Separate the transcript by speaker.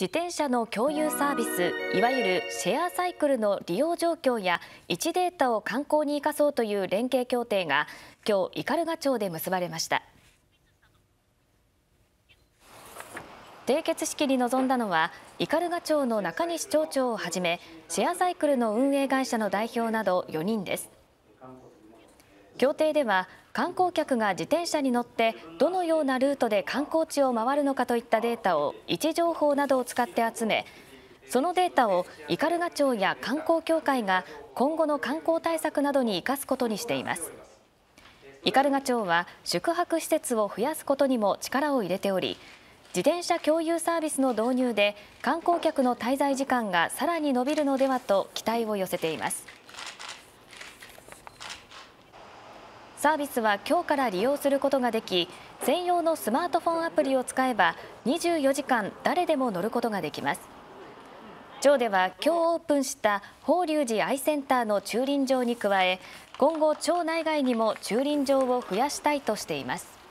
Speaker 1: 自転車の共有サービスいわゆるシェアサイクルの利用状況や位置データを観光に生かそうという連携協定が今日斑鳩町で結ばれました締結式に臨んだのは斑鳩町の中西町長をはじめシェアサイクルの運営会社の代表など4人です。協定では観光客が自転車に乗ってどのようなルートで観光地を回るのかといったデータを位置情報などを使って集めそのデータを斑鳩町や観光協会が今後の観光対策などに生かすことにしています斑鳩町は宿泊施設を増やすことにも力を入れており自転車共有サービスの導入で観光客の滞在時間がさらに伸びるのではと期待を寄せています。サービスは今日から利用することができ専用のスマートフォンアプリを使えば24時間誰でも乗ることができます町では今日オープンした法隆寺アイセンターの駐輪場に加え今後町内外にも駐輪場を増やしたいとしています